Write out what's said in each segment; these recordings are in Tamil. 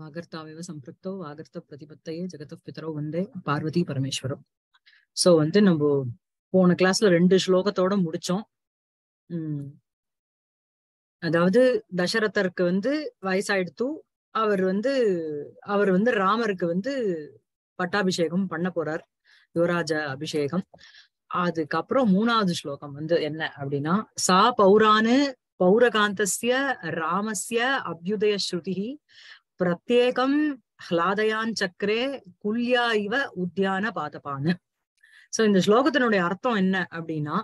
வாகர்த்தாவே சம்பிருக்தோ வாகர்த்த பிரதிபத்தையே ஜெகத பிதரோ வந்தே பார்வதி பரமேஸ்வரம் சோ வந்து நம்ம போன கிளாஸ்ல ரெண்டு ஸ்லோகத்தோட முடிச்சோம் உம் அதாவது தசரதருக்கு வந்து வயசாயிடுத்து அவர் வந்து அவர் வந்து ராமருக்கு வந்து பட்டாபிஷேகம் பண்ண போறார் யுவராஜ அபிஷேகம் அதுக்கப்புறம் மூணாவது ஸ்லோகம் வந்து என்ன அப்படின்னா சா பௌரானு பௌரகாந்தஸ்ய ராமஸ்ய அபியுதய ஸ்ருதி பிரத்யேகம் ஹ்லாதயான் சக்கரே குல்யா இவ உத்தியான பாதபான சோ இந்த ஸ்லோகத்தினுடைய அர்த்தம் என்ன அப்படின்னா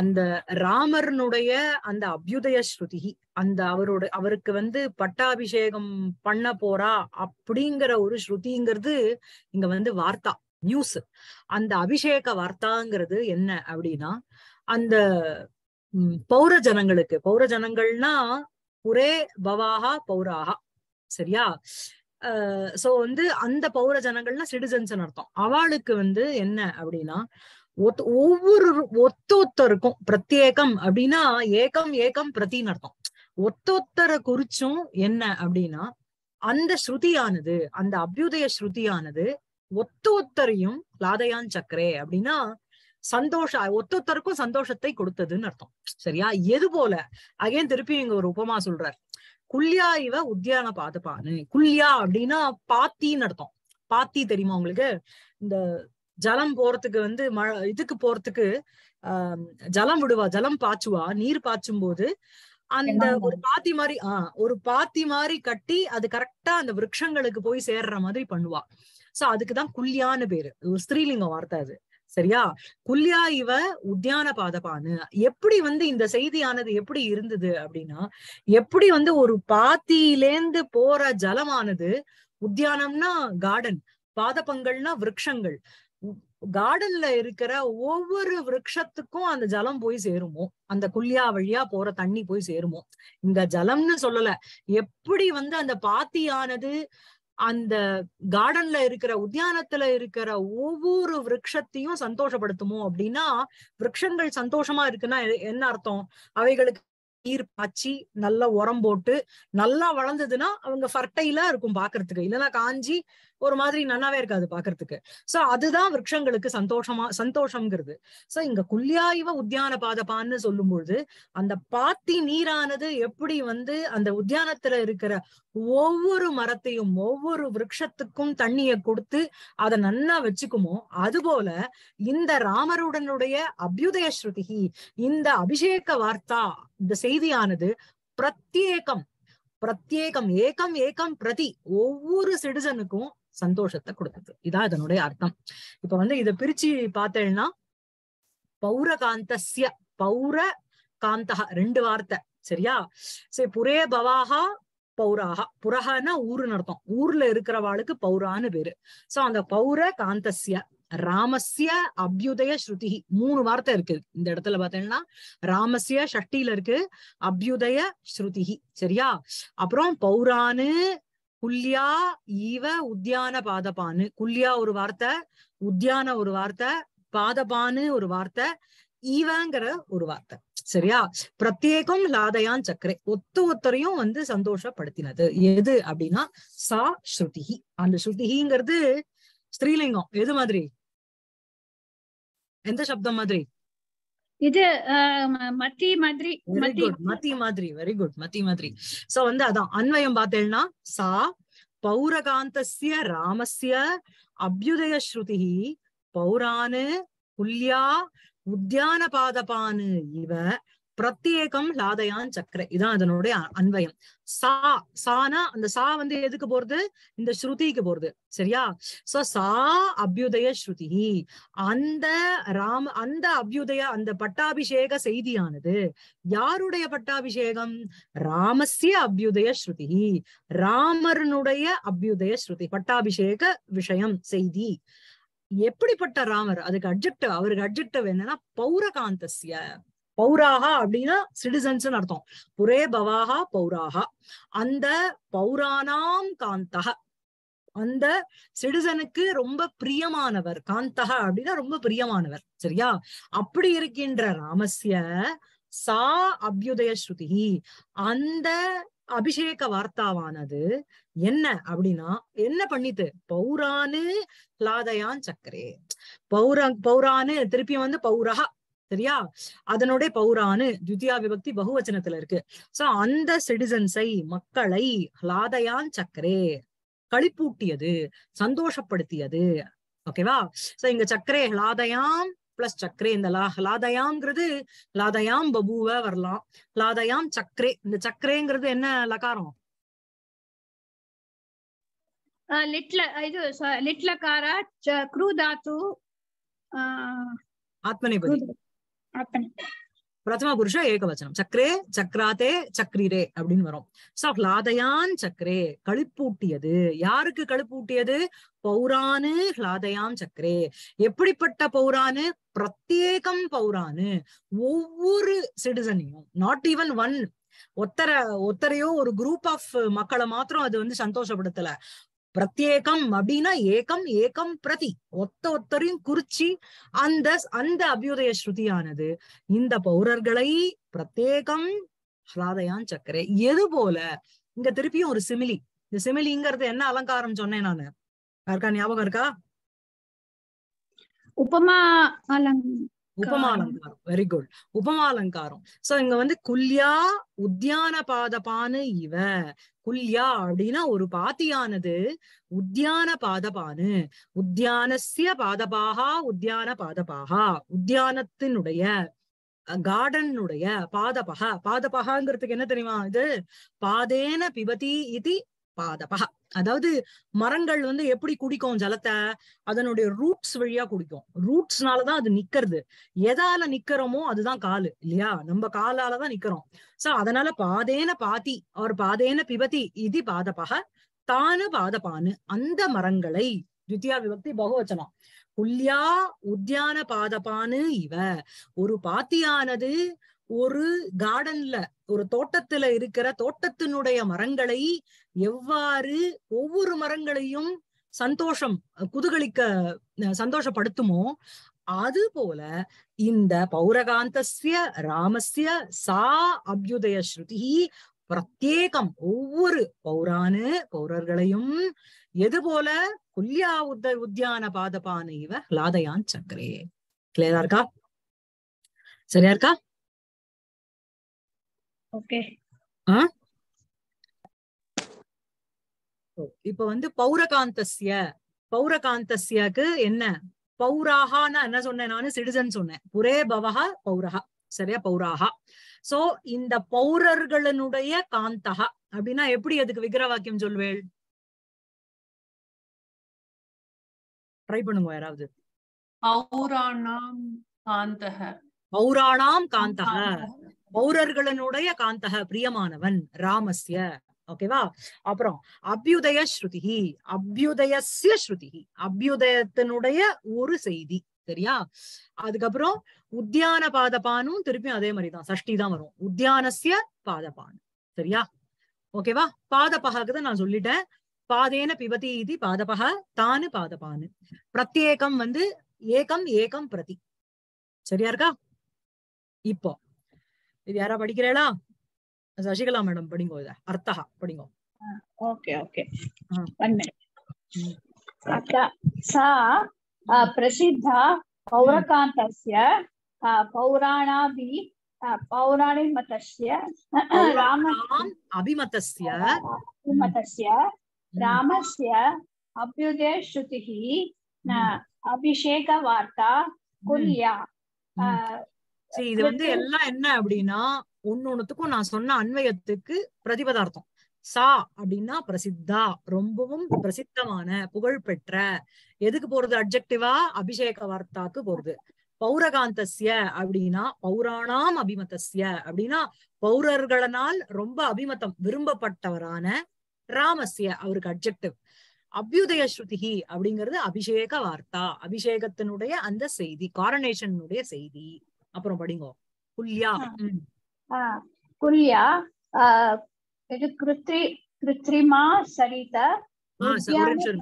அந்த ராமர்னுடைய அந்த அபியுதய ஸ்ருதி அந்த அவரோட அவருக்கு வந்து பட்டாபிஷேகம் பண்ண போறா அப்படிங்கிற ஒரு ஸ்ருதிங்கிறது இங்க வந்து வார்த்தா நியூஸ் அந்த அபிஷேக வார்த்தாங்கிறது என்ன அப்படின்னா அந்த பௌர ஜனங்களுக்கு பௌர ஜனங்கள்னா ஒரே பவாகா பௌராகா சரியா சோ வந்து அந்த பௌர ஜனங்கள்னா சிட்டிசன்ஸ் அர்த்தம் அவளுக்கு வந்து என்ன அப்படின்னா ஒவ்வொரு ஒத்தொத்தருக்கும் பிரத்யேகம் அப்படின்னா ஏகம் ஏகம் பிரத்தின்னு அர்த்தம் ஒத்தொத்தரை குறிச்சும் என்ன அப்படின்னா அந்த ஸ்ருதியானது அந்த அபியுதய ஸ்ருதியானது ஒத்தொத்தரையும் லாதையான் சக்கரே அப்படின்னா சந்தோஷ ஒத்தொத்தருக்கும் சந்தோஷத்தை கொடுத்ததுன்னு அர்த்தம் சரியா எது போல அகைன் திருப்பி இங்க ஒரு உபமா சொல்றார் குல்யா இவ உத்தியான பாதுபானு குல்யா அப்படின்னா பாத்தின்னு அர்த்தம் பாத்தி தெரியுமா உங்களுக்கு இந்த ஜலம் போறதுக்கு வந்து மழை இதுக்கு போறதுக்கு ஆஹ் ஜலம் விடுவா ஜலம் பாய்ச்சுவா நீர் பாய்ச்சும் போது அந்த ஒரு பாத்தி மாதிரி ஆஹ் ஒரு பாத்தி மாதிரி கட்டி அது கரெக்டா அந்த விரக்ஷங்களுக்கு போய் சேர்ற மாதிரி பண்ணுவா சோ அதுக்குதான் குல்யான்னு பேரு ஒரு ஸ்திரீலிங்க வார்த்தை அது சரியா குல்யா இவ உத்தியான பாதபானு எப்படி வந்து இந்த செய்தியானது எப்படி இருந்தது அப்படின்னா எப்படி வந்து ஒரு பாத்தியிலேந்து போற ஜலமானது உத்தியானம்னா கார்டன் பாதபங்கள்னா விரக்ஷங்கள் கார்டன்ல இருக்கிற ஒவ்வொரு விரக்ஷத்துக்கும் அந்த ஜலம் போய் சேருமோ அந்த குல்யா வழியா போற தண்ணி போய் சேருமோ இந்த ஜலம்னு சொல்லல எப்படி வந்து அந்த பாத்தியானது அந்த கார்டன்ல இருக்கிற உத்தியானத்துல இருக்கிற ஒவ்வொரு விரக்ஷத்தையும் சந்தோஷப்படுத்துமோ அப்படின்னா விரக்ஷங்கள் சந்தோஷமா இருக்குன்னா என்ன அர்த்தம் அவைகளுக்கு நீர் பாய்ச்சி நல்லா உரம் போட்டு நல்லா வளர்ந்ததுன்னா அவங்க ஃபர்டைலா இருக்கும் பாக்குறதுக்கு இல்லைன்னா காஞ்சி ஒரு மாதிரி நன்னாவே இருக்காது பாக்குறதுக்கு சோ அதுதான் விரக்ஷங்களுக்கு சந்தோஷமா சந்தோஷம்ங்கிறது சோ இங்க குல்யாயுவ உத்தியான பாதபான்னு சொல்லும்பொழுது அந்த பாத்தி நீரானது எப்படி வந்து அந்த உத்தியானத்துல இருக்கிற ஒவ்வொரு மரத்தையும் ஒவ்வொரு விரக்ஷத்துக்கும் தண்ணிய கொடுத்து அதை நன்னா வச்சுக்குமோ அதுபோல இந்த ராமருடனுடைய அபியுதய ஸ்ருதிகி இந்த அபிஷேக வார்த்தா இந்த செய்தியானது பிரத்யேகம் பிரத்யேகம் ஏகம் ஏகம் பிரதி ஒவ்வொரு சிட்டிசனுக்கும் சந்தோஷத்தை கொடுக்குது இதான் இதனுடைய அர்த்தம் இப்ப வந்து இதை பிரிச்சு பார்த்தேன்னா பௌரகாந்தஸ்ய பௌர காந்தகா ரெண்டு வார்த்தை சரியா சரி புரே பவாகா பௌராகா புரகனா ஊருன்னு அர்த்தம் ஊர்ல இருக்கிறவாளுக்கு பௌரான்னு பேரு சோ அந்த பௌர காந்தஸ்ய ராமசிய அபியுதய ஸ்ருதி மூணு வார்த்தை இருக்கு இந்த இடத்துல பாத்தீங்கன்னா ராமசிய ஷஷ்டியில இருக்கு அபியுதய ஸ்ருதி சரியா அப்புறம் பௌரானு குல்யா ஈவ உத்தியான பாதபானு குல்யா ஒரு வார்த்தை உத்தியான ஒரு வார்த்தை பாதபானு ஒரு வார்த்தை ஈவங்கிற ஒரு வார்த்தை சரியா பிரத்யேகம் லாதையான் சக்கரை ஒத்து ஒத்தரையும் வந்து சந்தோஷப்படுத்தினது எது அப்படின்னா சா ஸ்ருதிகி அந்த ஸ்ருதிகிங்கிறது ஸ்ரீலிங்கம் எது மாதிரி எந்த சப்தம் மாதிரி இது மத்தி மாதிரி மத்தி மாதிரி வெரி குட் மத்தி மாதிரி சோ வந்து அதான் அன்வயம் பார்த்தேன்னா சா பௌரகாந்தஸ்ய ராமஸ்ய அபியுதய ஸ்ருதி பௌரானு புல்யா உத்தியான பாதபானு இவ பிரத்யேகம் லாதையான் சக்கர இதான் அதனுடைய அன்வயம் சா சானா அந்த சா வந்து எதுக்கு போறது இந்த ஸ்ருதிக்கு போறது சரியா சோ சா அபியுதய ஸ்ருதி அந்த ராம அந்த அபியுதய அந்த பட்டாபிஷேக செய்தியானது யாருடைய பட்டாபிஷேகம் ராமசிய அபியுதய ஸ்ருதி ராமருனுடைய அபியுதய ஸ்ருதி பட்டாபிஷேக விஷயம் செய்தி எப்படிப்பட்ட ராமர் அதுக்கு அட்ஜெக்டிவ் அவருக்கு அட்ஜெக்டிவ் என்னன்னா பௌரகாந்தசிய பௌராகா அப்படின்னா சிட்டிசன்ஸ் அர்த்தம் புரே பவாகா பௌராகா அந்த பௌராணாம் காந்தக அந்த சிட்டிசனுக்கு ரொம்ப பிரியமானவர் காந்தக அப்படின்னா ரொம்ப பிரியமானவர் சரியா அப்படி இருக்கின்ற ராமசிய சா அபியுதய ஸ்ருதி அந்த அபிஷேக வார்த்தாவானது என்ன அப்படின்னா என்ன பண்ணித்து பௌரானு லாதயான் சக்கரே பௌர பௌரானு திருப்பி வந்து பௌரஹா சரியா அதனுடைய பௌரானு துதியா விபக்தி பகுவச்சனத்துல இருக்கு சோ அந்த சிட்டிசன்ஸை மக்களை ஹலாதயான் சக்கரே களிப்பூட்டியது சந்தோஷப்படுத்தியது ஓகேவா சோ இங்க சக்கரே ஹலாதயாம் பிளஸ் சக்கரே இந்த லா லாதயாம்ங்கிறது லாதயாம் பபுவ வரலாம் லாதயாம் சக்கரே இந்த சக்கரேங்கிறது என்ன லகாரம் லிட்ல இது லிட்லகாரா க்ரூ தாத்து ஆத்மநேபதி பிரதம புருஷ ஏகவச்சனம் சக்கரே சக்கராத்தே சக்ரிரே அப்படின்னு வரும் சோ ஹ்லாதயான் சக்கரே கழுப்பூட்டியது யாருக்கு கழுப்பூட்டியது பௌரானு ஹ்லாதயான் சக்கரே எப்படிப்பட்ட பௌரானு பிரத்யேகம் பௌரானு ஒவ்வொரு சிட்டிசனையும் நாட் ஈவன் ஒன் ஒத்தர ஒத்தரையோ ஒரு குரூப் ஆஃப் மக்களை மாத்திரம் அது வந்து சந்தோஷப்படுத்தல பிரத்யேகம் அப்படின்னா ஏகம் ஏகம் பிரதி ஒத்த ஒத்தரையும் குறிச்சி அந்த அந்த அபியுதய ஸ்ருதியானது இந்த பௌரர்களை பிரத்யேகம் ஹலாதயான் சக்கரை எது போல இங்க திருப்பியும் ஒரு சிமிலி இந்த சிமிலிங்கிறது என்ன அலங்காரம் சொன்னேன் நானு யாருக்கா ஞாபகம் இருக்கா உபமா உபமாலங்காரம் வெரி குட் உபமாலங்காரம் சோ இங்க வந்து குல்யா உத்தியான பாதபானு இவ குல்யா அப்படின்னா ஒரு பாத்தியானது உத்தியான பாதபானு உத்தியானசிய பாதபாகா உத்தியான பாதபாகா உத்தியானத்தினுடைய கார்டனுடைய பாதபகா பாதபகாங்கிறதுக்கு என்ன தெரியுமா இது பாதேன பிபதி இது பாதபா அதாவது மரங்கள் வந்து எப்படி குடிக்கும் ஜலத்தை அதனுடைய ரூட்ஸ் வழியா குடிக்கும் ரூட்ஸ்னாலதான் அது நிக்கிறது எதால நிக்கிறோமோ அதுதான் காலு இல்லையா நம்ம காலாலதான் நிக்கிறோம் சோ அதனால பாதேன பாதி அவர் பாதேன பிபதி இது பாதபக தானு பாதபானு அந்த மரங்களை துத்தியா விபக்தி பகுவச்சனம் புல்யா உத்தியான பாதபானு இவ ஒரு பாத்தியானது ஒரு கார்டன்ல ஒரு தோட்டத்துல இருக்கிற தோட்டத்தினுடைய மரங்களை எவ்வாறு ஒவ்வொரு மரங்களையும் சந்தோஷம் குதுகளிக்க சந்தோஷப்படுத்துமோ அது போல இந்த பௌரகாந்தசிய ராமசிய சா அபியுதய ஸ்ருதி பிரத்யேகம் ஒவ்வொரு பௌரானு பௌரர்களையும் எது போல குல்யா உத உத்தியான பாதபான இவ லாதயான் சக்கரே கிளியரா இருக்கா சரியா இருக்கா ஓகே இப்ப வந்து பௌரகாந்தஸ்ய பௌரகாந்தஸ்யாக்கு என்ன பௌராகான்னு என்ன சொன்னேன் நானு சிட்டிசன் சொன்னேன் புரே பவஹா பௌரஹா சரியா பௌராகா சோ இந்த பௌரர்களினுடைய காந்தகா அப்படின்னா எப்படி அதுக்கு விக்கிர வாக்கியம் சொல்வேள் ட்ரை பண்ணுங்க யாராவது பௌராணாம் காந்தக பௌராணாம் காந்தக பௌரர்களுடைய காந்தக பிரியமானவன் ராமஸ்ய ஓகேவா அப்புறம் அபியுதய ஸ்ருதி அபியுதயசிய ஸ்ருதி அபியுதயத்தினுடைய ஒரு செய்தி சரியா அதுக்கப்புறம் உத்தியான பாதபானும் திருப்பியும் அதே மாதிரிதான் சஷ்டி தான் வரும் உத்தியானசிய பாதபான் சரியா ஓகேவா பாதபகாக்கு தான் நான் சொல்லிட்டேன் பாதேன பிபதி இது பாதபக தானு பாதபானு பிரத்யேகம் வந்து ஏகம் ஏகம் பிரதி சரியா இருக்கா இப்போ இது யாரா படிக்கிறேளா சசிகலா மேடம் படிங்கோ இத அர்த்தா படிங்கோ ஓகே ஓகே सा प्रसिद्धा पौरकान्तस्य पौराणाभि पौराणिमतस्य राम अभिमतस्य अभिमतस्य रामस्य अभ्युदयश्रुतिः अभिषेकवार्ता कुर्या இது வந்து எல்லாம் என்ன அப்படின்னா ஒன்னொன்னுத்துக்கும் நான் சொன்ன அன்வயத்துக்கு பிரதிபதார்த்தம் சா அப்படின்னா பிரசித்தா ரொம்பவும் பிரசித்தமான புகழ்பெற்ற எதுக்கு போறது அப்ஜெக்டிவா அபிஷேக வார்த்தாக்கு போறது பௌரகாந்தசிய அப்படின்னா பௌராணாம் அபிமதசிய அப்படின்னா பௌரர்களனால் ரொம்ப அபிமதம் விரும்பப்பட்டவரான ராமசிய அவருக்கு அப்ஜெக்டிவ் அபியுதய ஸ்ருதிகி அப்படிங்கிறது அபிஷேக வார்த்தா அபிஷேகத்தினுடைய அந்த செய்தி காரணேஷனுடைய செய்தி அப்புறம் படிங்கோ குல்யா குல்யா இது கிருத்ரி கிருத்ரிமா சரித ஒரு நிமிஷம்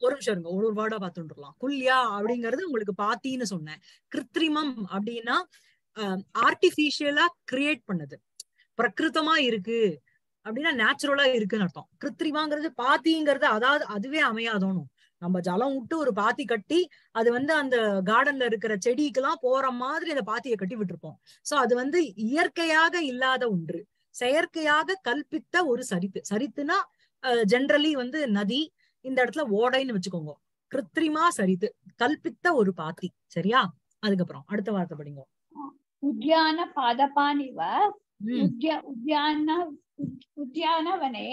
ஒரு ஒரு வேர்டா பாத்துலாம் குல்யா அப்படிங்கறது உங்களுக்கு பாத்தின்னு சொன்னேன் கிருத்ரிமம் அப்படின்னா ஆர்டிபிஷியலா கிரியேட் பண்ணது பிரகிருத்தமா இருக்கு அப்படின்னா நேச்சுரலா இருக்குன்னு அர்த்தம் கிருத்ரிமாங்கிறது பாத்திங்கிறது அதாவது அதுவே அமையாதோனும் நம்ம ஜலம் விட்டு ஒரு பாத்தி கட்டி அது வந்து அந்த கார்டன்ல இருக்கிற செடிக்கெல்லாம் போற மாதிரி அந்த பாத்தியை கட்டி விட்டுருப்போம் சோ அது வந்து இயற்கையாக இல்லாத ஒன்று செயற்கையாக கல்பித்த ஒரு சரித்து சரித்துனா ஜென்ரலி வந்து நதி இந்த இடத்துல ஓடைன்னு வச்சுக்கோங்க கிருத்திரிமா சரித்து கல்பித்த ஒரு பாத்தி சரியா அதுக்கப்புறம் அடுத்த வார்த்தை படிங்க உத்யான பாதபானிவ உத்யான உத்யானவனே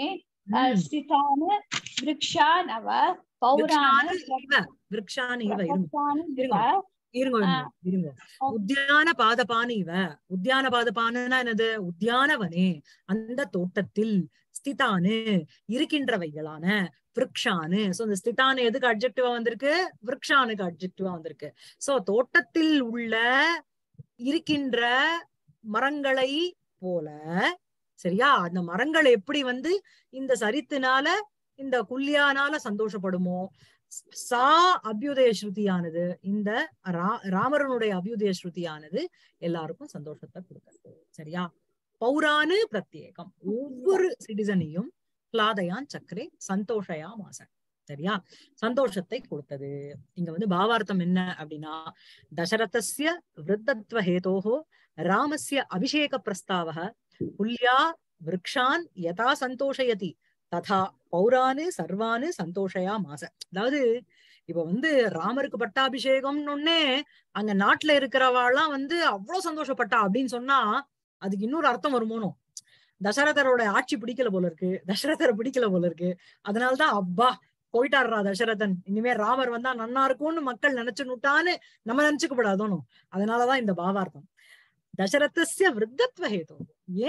ஸ்திதான விரக்ஷானவ உத்தியான பாதபான இவ உத்தியான பாதபானா என்னது உத்தியானவனே அந்த தோட்டத்தில் ஸ்திதானு இருக்கின்றவைகளான விரக்ஷானு சோ இந்த ஸ்திதானு எதுக்கு அப்ஜெக்டிவா வந்திருக்கு விரக்ஷானுக்கு அப்ஜெக்டிவா வந்திருக்கு சோ தோட்டத்தில் உள்ள இருக்கின்ற மரங்களை போல சரியா அந்த மரங்கள் எப்படி வந்து இந்த சரித்தினால இந்த குல்யானால சந்தோஷப்படுமோ சா அபியுதய ஸ்ருதியானது இந்த ராமரனுடைய அபியுதய ஸ்ருதியானது எல்லாருக்கும் சந்தோஷத்தை கொடுக்குறது சரியா பௌரானு பிரத்யேகம் ஒவ்வொரு சிட்டிசனையும் கிளாதையான் சக்கரே சந்தோஷயா மாசன் சரியா சந்தோஷத்தை கொடுத்தது இங்க வந்து பாவார்த்தம் என்ன அப்படின்னா தசரதஸ்ய விருத்தத்வ ஹேதோஹோ ராமஸ்ய அபிஷேக பிரஸ்தாவக புல்யா விரக்ஷான் யதா சந்தோஷயதி ததா பௌரானு சர்வானு சந்தோஷயா மாச அதாவது இப்ப வந்து ராமருக்கு பட்டாபிஷேகம்னு ஒன்னே அங்க நாட்டுல இருக்கிறவாளாம் வந்து அவ்வளவு சந்தோஷப்பட்டா அப்படின்னு சொன்னா அதுக்கு இன்னொரு அர்த்தம் வருமோனும் தசரதரோட ஆட்சி பிடிக்கல போல இருக்கு தசரதரை பிடிக்கல போல இருக்கு அதனாலதான் அப்பா போயிட்டாருரா தசரதன் இனிமே ராமர் வந்தா நன்னா இருக்கும்னு மக்கள் நினைச்சு நுட்டான்னு நம்ம நினைச்சுக்கப்படாதோனும் அதனாலதான் இந்த பாவார்த்தம் தசரத்திய விருத்தத்துவ ஹேது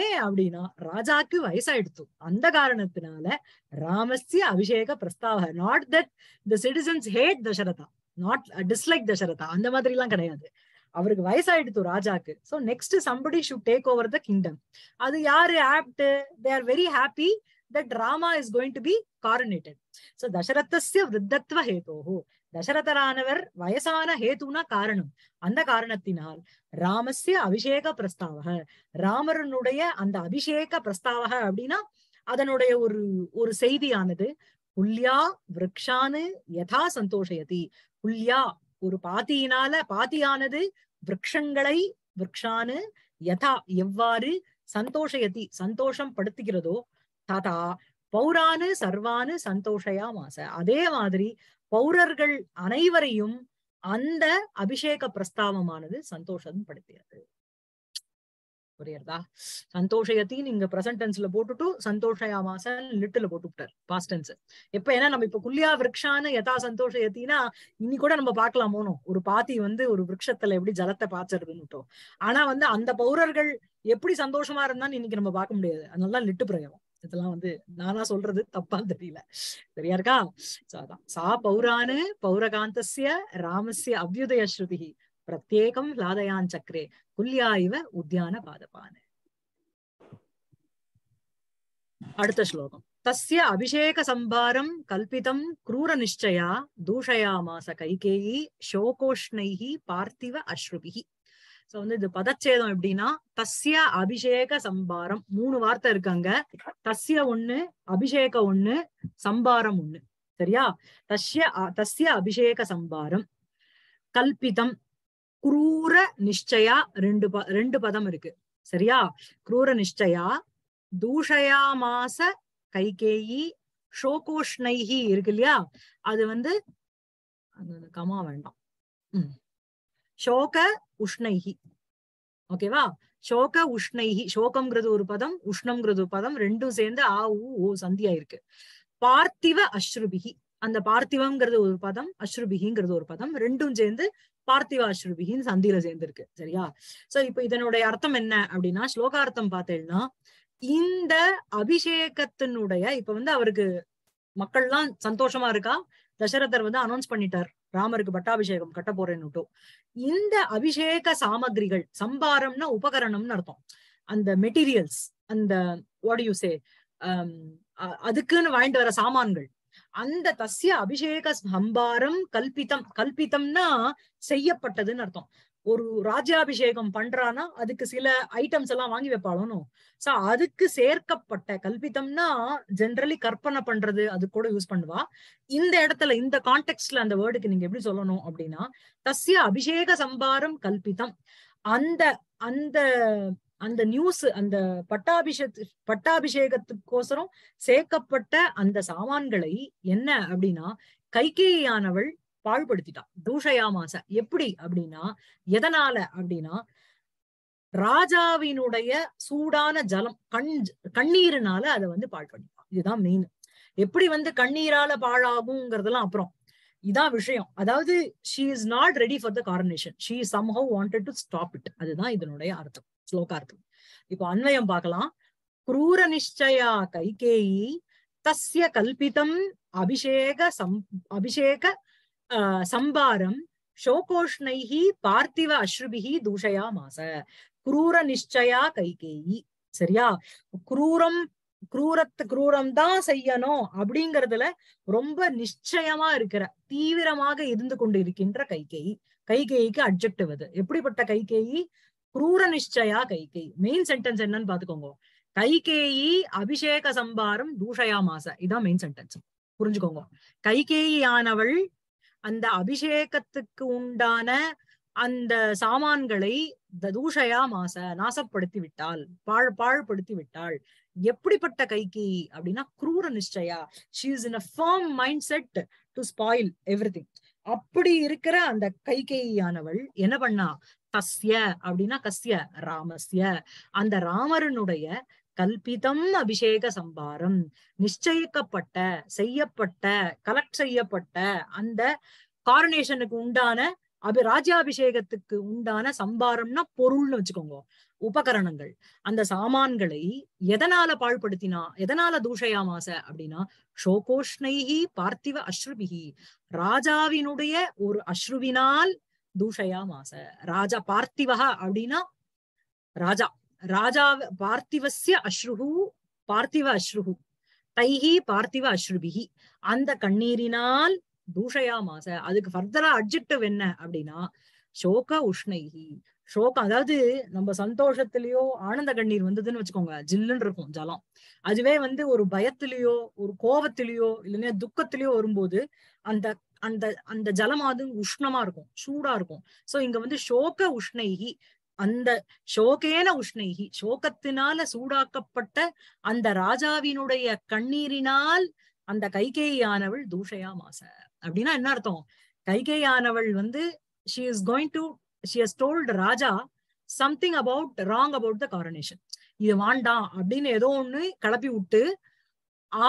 ஏன் அப்படின்னா ராஜாக்கு வயசாயிடுத்து அந்த காரணத்தினால ராமஸ்ய அபிஷேக பிரஸ்தாவ not that the citizens hate Dasharatha not dislike uh, Dasharatha அந்த மாதிரி எல்லாம் கிடையாது அவருக்கு வயசாயிடுத்து ராஜாக்கு so next somebody should take over the kingdom அது யாரு ஆப்ட் they are very happy the drama is going to be coronated. So தசரத்தஸ்ய விருத்தத்வ ஹேதோஹோ தசரதரானவர் வயசான ஹேதுனா காரணம் அந்த காரணத்தினால் ராமஸ்ய அபிஷேக பிரஸ்தாவக ராமரனுடைய அந்த அபிஷேக பிரஸ்தாவக அப்படின்னா அதனுடைய ஒரு ஒரு செய்தியானது புல்யா விரக்ஷானு யதா சந்தோஷயதி புல்யா ஒரு பாத்தியினால பாத்தியானது விரக்ஷங்களை விரக்ஷானு யதா எவ்வாறு சந்தோஷயதி சந்தோஷம் படுத்துகிறதோ ததா பௌரானு சர்வானு சந்தோஷயா மாச அதே மாதிரி பௌரர்கள் அனைவரையும் அந்த அபிஷேக பிரஸ்தாவமானது சந்தோஷம் படுத்தியது புரியுறதா சந்தோஷயத்தையும் நீங்க பிரசன்ட் டென்ஸ்ல போட்டுட்டு மாச லிட்டுல போட்டு பாஸ்ட் டென்ஸ் எப்ப ஏன்னா நம்ம இப்ப குல்லியா விரக்ஷான யதா சந்தோஷயத்தினா இன்னி கூட நம்ம பார்க்கலாமோனும் ஒரு பாத்தி வந்து ஒரு விரக்ஷத்துல எப்படி ஜலத்தை பாய்ச்சறதுன்னுட்டோம் ஆனா வந்து அந்த பௌரர்கள் எப்படி சந்தோஷமா இருந்தான்னு இன்னைக்கு நம்ம பார்க்க முடியாது அதனால லிட்டு பிரயோகம் இதெல்லாம் வந்து நானா சொல்றது தப்பான்னு தெரியல சரியா இருக்கா சோ அதான் சா பௌரானு பௌரகாந்தசிய ராமசிய அபியுதய ஸ்ருதி பிரத்யேகம் லாதயான் சக்கரே குல்யா இவ உத்தியான பாதபானு அடுத்த ஸ்லோகம் தஸ்ய அபிஷேக சம்பாரம் கல்பிதம் கிரூர நிச்சயா தூஷயாமாச கைகேயி சோகோஷ்ணைஹி பார்த்திவ அஸ்ருபிஹி சோ வந்து இது பதச்சேதம் எப்படின்னா தஸ்ய அபிஷேக சம்பாரம் மூணு வார்த்தை இருக்காங்க தஸ்ய ஒண்ணு அபிஷேக ஒண்ணு சம்பாரம் ஒண்ணு சரியா தஸ்ய தஸ்ய அபிஷேக சம்பாரம் கல்பிதம் குரூர நிச்சயா ரெண்டு ப ரெண்டு பதம் இருக்கு சரியா குரூர நிச்சயா தூஷயாமாச கைகேயி ஷோகோஷ்ணைஹி இருக்கு இல்லையா அது வந்து கமா வேண்டாம் ஷோக உஷ்ணைகி ஓகேவா சோக உஷ்ணைகி சோகம்ங்கிறது ஒரு பதம் உஷ்ணம்ங்கிறது ஒரு பதம் ரெண்டும் சேர்ந்து ஆ உ ஓ சந்தியா பார்த்திவ அஸ்ருபிகி அந்த பார்த்திவங்கிறது ஒரு பதம் அஸ்ருபிகிங்கிறது ஒரு பதம் ரெண்டும் சேர்ந்து பார்த்திவ அஸ்ருபிகின்னு சந்தியில சேர்ந்திருக்கு சரியா சோ இப்ப இதனுடைய அர்த்தம் என்ன அப்படின்னா ஸ்லோகார்த்தம் பார்த்தேன்னா இந்த அபிஷேகத்தினுடைய இப்ப வந்து அவருக்கு மக்கள்லாம் சந்தோஷமா இருக்கா தசரதர் வந்து அனௌன்ஸ் பண்ணிட்டார் ராமருக்கு பட்டாபிஷேகம் கட்ட போறேன்னுட்டோ இந்த அபிஷேக சாமகிரிகள் சம்பாரம்னா உபகரணம்னு அர்த்தம் அந்த மெட்டீரியல்ஸ் அந்த வாட் யூ சே அதுக்குன்னு வாங்கிட்டு வர சாமான்கள் அந்த தஸ்ய அபிஷேக சம்பாரம் கல்பித்தம் கல்பித்தம்னா செய்யப்பட்டதுன்னு அர்த்தம் ஒரு ராஜாபிஷேகம் பண்றான்னா அதுக்கு சில ஐட்டம்ஸ் எல்லாம் வாங்கி வைப்பாளனும் சோ அதுக்கு சேர்க்கப்பட்ட கல்பித்தம்னா ஜென்ரலி கற்பனை பண்றது அது கூட யூஸ் பண்ணுவா இந்த இடத்துல இந்த கான்டெக்ட்ல அந்த வேர்டுக்கு நீங்க எப்படி சொல்லணும் அப்படின்னா தஸ்ய அபிஷேக சம்பாரம் கல்பித்தம் அந்த அந்த அந்த நியூஸ் அந்த பட்டாபிஷே பட்டாபிஷேகத்துக்கோசரம் சேர்க்கப்பட்ட அந்த சாமான்களை என்ன அப்படின்னா கைகேயானவள் பாழ்படுத்திட்டான் தூஷயாமாச எப்படி அப்படின்னா எதனால அப்படின்னா ராஜாவினுடைய சூடான ஜலம் கண் கண்ணீரினால அதை வந்து பாழ் பண்ணிப்பான் இதுதான் மெயின் எப்படி வந்து கண்ணீரால பாழாகுங்கிறதெல்லாம் அப்புறம் இதான் விஷயம் அதாவது she is not ready for the coronation she somehow wanted to stop it அதுதான் இதனுடைய அர்த்தம் ஸ்லோகார்த்தம் இப்போ அன்வயம் பார்க்கலாம் குரூர நிச்சயா கைகேயி தஸ்ய கல்பிதம் அபிஷேக சம் அபிஷேக சம்பாரம் சோகோஷ்ணைஹி பார்த்திவ அஸ்ருபிஹி தூஷயா மாச குரூர நிச்சயா கைகேயி சரியா குரூரம் குரூரத் குரூரம் தான் செய்யணும் அப்படிங்கறதுல ரொம்ப நிச்சயமா இருக்கிற தீவிரமாக இருந்து கொண்டு இருக்கின்ற கைகேயி கைகேயிக்கு அப்ஜெக்டிவ் அது எப்படிப்பட்ட கைகேயி குரூர நிச்சயா கைகேயி மெயின் சென்டென்ஸ் என்னன்னு பாத்துக்கோங்க கைகேயி அபிஷேக சம்பாரம் தூஷயா மாச இதான் மெயின் சென்டென்ஸ் புரிஞ்சுக்கோங்க கைகேயானவள் அந்த அபிஷேகத்துக்கு உண்டான அந்த சாமான்களை ததூஷயா மாச நாசப்படுத்தி விட்டாள் பாழ் பாழ்படுத்தி விட்டாள் எப்படிப்பட்ட கைக்கு அப்படின்னா குரூர நிச்சயா she's in a mindset to spoil everything அப்படி இருக்கிற அந்த கைகையானவள் என்ன பண்ணா கஸ்ய அப்படின்னா கஸ்ய ராமஸ்ய அந்த ராமரனுடைய கல்பிதம் அபிஷேக சம்பாரம் நிச்சயிக்கப்பட்ட செய்யப்பட்ட கலெக்ட் செய்யப்பட்ட அந்த காரனேஷனுக்கு உண்டான அபி ராஜாபிஷேகத்துக்கு உண்டான சம்பாரம்னா பொருள்னு வச்சுக்கோங்க உபகரணங்கள் அந்த சாமான்களை எதனால பாழ்படுத்தினா எதனால தூஷயாமாச அப்படின்னா ஷோகோஷ்ணைஹி பார்த்திவ அஸ்ருபிகி ராஜாவினுடைய ஒரு அஸ்ருவினால் தூஷயாமாச ராஜா பார்த்திவா அப்படின்னா ராஜா ராஜா பார்த்திவசிய அஸ்ருஹு பார்த்திவ அஸ்ருஹு தைஹி பார்த்திவ அஸ்ருபிஹி அந்த கண்ணீரினால் தூஷயா மாச அதுக்கு ஃபர்தரா அட்ஜெக்டிவ் என்ன அப்படின்னா சோக உஷ்ணைஹி சோகம் அதாவது நம்ம சந்தோஷத்திலயோ ஆனந்த கண்ணீர் வந்ததுன்னு வச்சுக்கோங்க ஜில்லுன்னு இருக்கும் ஜலம் அதுவே வந்து ஒரு பயத்திலயோ ஒரு கோபத்திலயோ இல்லைன்னா துக்கத்திலயோ வரும்போது அந்த அந்த அந்த ஜலம் அது உஷ்ணமா இருக்கும் சூடா இருக்கும் சோ இங்க வந்து சோக உஷ்ணைகி அந்த சோகேன உஷ்ணைகி சோகத்தினால சூடாக்கப்பட்ட அந்த ராஜாவினுடைய கண்ணீரினால் அந்த கைகேயானவள் தூஷையா மாச அப்படின்னா என்ன அர்த்தம் கைகேயானவள் வந்து she is going to she has told ராஜா something about wrong about the coronation இது வாண்டாம் அப்படின்னு ஏதோ ஒண்ணு கிளப்பி விட்டு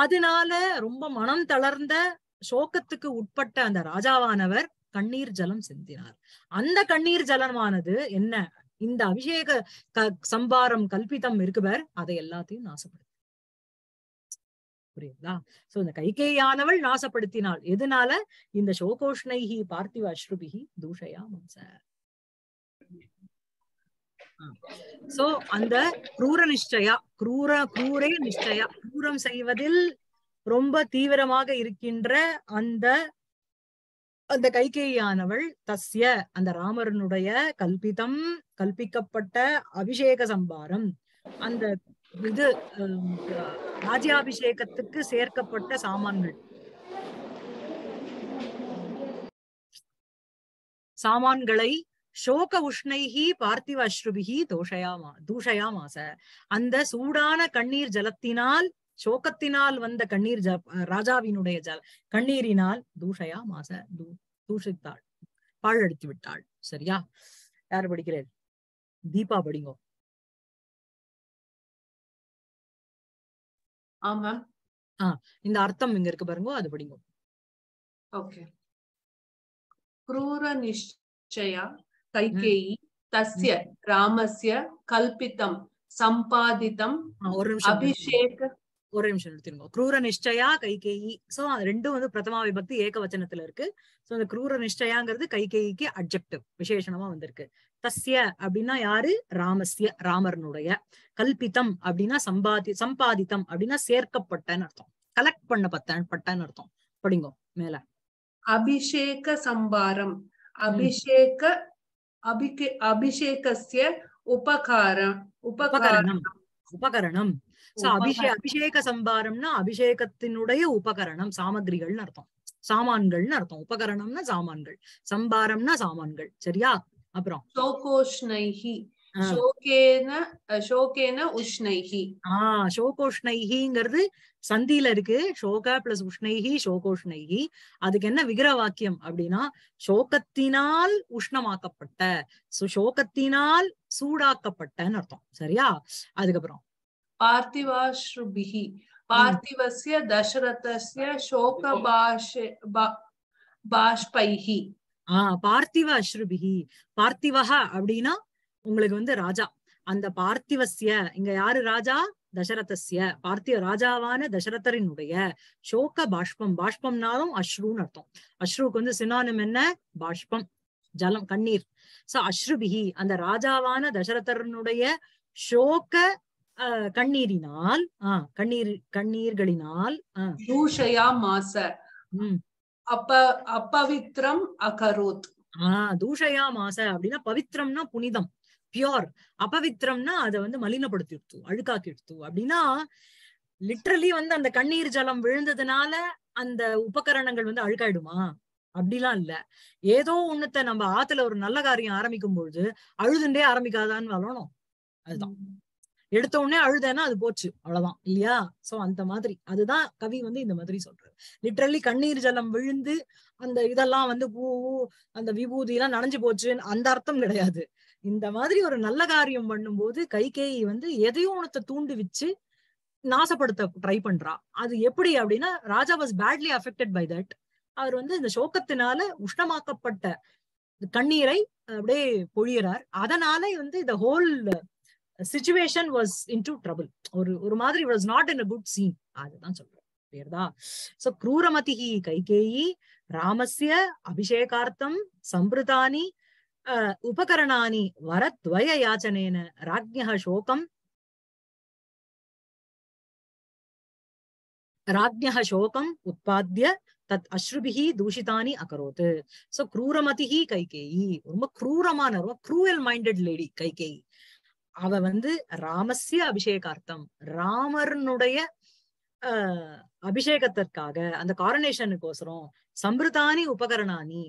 அதனால ரொம்ப மனம் தளர்ந்த சோகத்துக்கு உட்பட்ட அந்த ராஜாவானவர் கண்ணீர் ஜலம் சிந்தினார் அந்த கண்ணீர் ஜலமானது என்ன இந்த அபிஷேக க சம்பாரம் கல்பிதம் இருக்கு அதை எல்லாத்தையும் நாசப்படுத்து புரியுதா சோ இந்த கைகேயானவள் நாசப்படுத்தினாள் எதனால இந்த சோகோஷ்ணைகி பார்த்திவ அஸ்ருபிகி தூஷயா மம்ச சோ அந்த குரூர நிச்சயா குரூர குரூரே நிஷ்டயா குரூரம் செய்வதில் ரொம்ப தீவிரமாக இருக்கின்ற அந்த அந்த கைகேயானவள் தஸ்ய அந்த ராமரனுடைய கல்பிதம் கல்பிக்கப்பட்ட அபிஷேக சம்பாரம் அந்த இது ராஜ்யாபிஷேகத்துக்கு சேர்க்கப்பட்ட சாமான்கள் சாமான்களை சோக உஷ்ணைகி பார்த்திவ அஸ்ருபிகி தோஷயாமா தூஷயாமாச அந்த சூடான கண்ணீர் ஜலத்தினால் சோகத்தினால் வந்த கண்ணீர் ராஜாவினுடைய ஜல் கண்ணீரினால் தூஷையா மாச தூ தூஷித்தாள் பாழடித்து விட்டாள் சரியா யார் படிக்கிறேன் தீபா படிங்கோ ஆமா ஆஹ் இந்த அர்த்தம் இங்க இருக்கு பாருங்க அது படிங்க ஓகே குரூர நிச்சய கைகேயி தஸ்ய ராமஸ்ய கல்பித்தம் சம்பாதித்தம் அபிஷேக ஒரு நிமிஷம் நிறுத்திருங்க குரூர நிஷ்டயா கைகேயி சோ ரெண்டும் வந்து பிரதமா விபக்தி ஏக வச்சனத்துல இருக்கு சோ அந்த குரூர நிஷ்டயாங்கிறது கைகேயிக்கு அப்செக்டிவ் விசேஷணமா வந்திருக்கு தஸ்ய அப்படின்னா யாரு ராமஸ்ய ராமர்னுடைய கல்பித்தம் அப்படின்னா சம்பாதி சம்பாதித்தம் அப்படின்னா சேர்க்கப்பட்டன்னு அர்த்தம் கலெக்ட் பண்ண பட்டன் பட்டன்னு அர்த்தம் படிங்க மேல அபிஷேக சம்பாரம் அபிஷேக அபிஷேகசிய உபகாரம் உபகரணம் உபகரணம் சோ அபிஷே அபிஷேக சம்பாரம்னா அபிஷேகத்தினுடைய உபகரணம் சாமகிரிகள்னு அர்த்தம் சாமான்கள்னு அர்த்தம் உபகரணம்னா சாமான்கள் சம்பாரம்னா சாமான்கள் சரியா அப்புறம் ஷோகோஷ்ணைஹிங்கிறது சந்தியில இருக்கு ஷோகா பிளஸ் உஷ்ணைஹி ஷோகோஷ்ணைஹி அதுக்கு என்ன விக்கிர வாக்கியம் அப்படின்னா சோகத்தினால் உஷ்ணமாக்கப்பட்ட ஷோகத்தினால் சூடாக்கப்பட்டன்னு அர்த்தம் சரியா அதுக்கப்புறம் பார்த்திவாஸ்ருபிஹி பார்த்திவசிய दशरथस्य சோக बाष्पैः ஆஹ் பார்த்திவ அஸ்ருபிகி பார்த்திவக அப்படின்னா உங்களுக்கு வந்து ராஜா அந்த பார்த்திவசிய இங்க யாரு ராஜா தசரதசிய பார்த்திவ ராஜாவான தசரதரினுடைய சோக பாஷ்பம் பாஷ்பம்னாலும் அஸ்ருன்னு அர்த்தம் அஸ்ருக்கு வந்து சினானம் என்ன பாஷ்பம் ஜலம் கண்ணீர் சோ அஸ்ருபிஹி அந்த ராஜாவான தசரதரனுடைய சோக கண்ணீரினால் கண்ணீர் கண்ணீர்களினால் தூஷயா மாச அப்ப அப்பவித்ரம் அகரோத் ஆஹ் தூஷயா மாச அப்படின்னா பவித்ரம்னா புனிதம் பியோர் அபவித்ரம்னா அதை வந்து மலினப்படுத்தி எடுத்து அழுக்காக்கி எடுத்து அப்படின்னா லிட்ரலி வந்து அந்த கண்ணீர் ஜலம் விழுந்ததுனால அந்த உபகரணங்கள் வந்து அழுக்காயிடுமா அப்படிலாம் இல்ல ஏதோ ஒண்ணுத்த நம்ம ஆத்துல ஒரு நல்ல காரியம் ஆரம்பிக்கும் பொழுது அழுதுண்டே ஆரம்பிக்காதான்னு வளரணும் அதுதான் எடுத்த உடனே அழுதேன்னா அது போச்சு அவ்வளவுதான் இல்லையா சோ அந்த மாதிரி அதுதான் கவி வந்து இந்த மாதிரி சொல்றாரு லிட்ரலி கண்ணீர் ஜலம் விழுந்து அந்த இதெல்லாம் வந்து பூ அந்த விபூதி எல்லாம் நனைஞ்சு போச்சுன்னு அந்த அர்த்தம் கிடையாது இந்த மாதிரி ஒரு நல்ல காரியம் பண்ணும்போது கைகேயி வந்து எதையும் உனத்தை தூண்டு வச்சு நாசப்படுத்த ட்ரை பண்றா அது எப்படி அப்படின்னா ராஜா was badly affected by that அவர் வந்து இந்த சோகத்தினால உஷ்ணமாக்கப்பட்ட கண்ணீரை அப்படியே பொழியறார் அதனால வந்து இந்த whole situation was into trouble ஒரு ஒரு மாதிரி was not in a good scene அதுதான் சொல்றேன் பேர்தா சோ கிரூரமதிஹி கைகேயி ராமஸ்ய அபிஷேகார்த்தம் சம்பிருதானி உபகரணானி வரத்வய யாச்சனேன ராஜ்ய சோகம் ராஜ்ய சோகம் உட்பாத்திய தத் அஸ்ருபிஹி தூஷிதானி அகரோத்து சோ கிரூரமதிஹி கைகேயி ரொம்ப கிரூரமான ரொம்ப க்ரூவல் மைண்டட் லேடி கைகேயி அவ வந்து ராமசிய அபிஷேகார்த்தம் ராமர்னுடைய ஆஹ் அபிஷேகத்திற்காக அந்த காரனேஷனுக்கோசரம் சம்பிரதானி உபகரணானி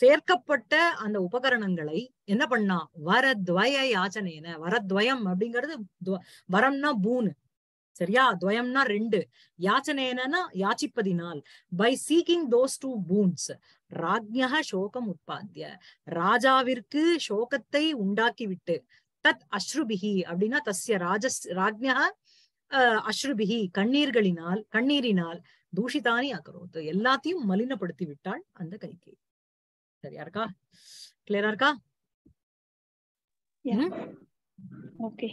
சேர்க்கப்பட்ட அந்த உபகரணங்களை என்ன பண்ணா வரத்வய யாச்சனைன வரத்வயம் அப்படிங்கிறது வரம்னா பூனு சரியா துவயம்னா ரெண்டு யாச்சனைனா யாச்சிப்பதினால் by seeking those two boons ராஜ்யக சோகம் உற்பத்திய ராஜாவிற்கு சோகத்தை உண்டாக்கி விட்டு தத் அஸ்ருபிஹி அப்படின்னா தஸ்ய ராஜஸ் ராஜ்யா அஸ்ருபிஹி கண்ணீர்களினால் கண்ணீரினால் தூஷிதானி அக்கரோத்து எல்லாத்தையும் மலினப்படுத்தி விட்டாள் அந்த கைகை சரியா இருக்கா கிளியரா இருக்கா ஓகே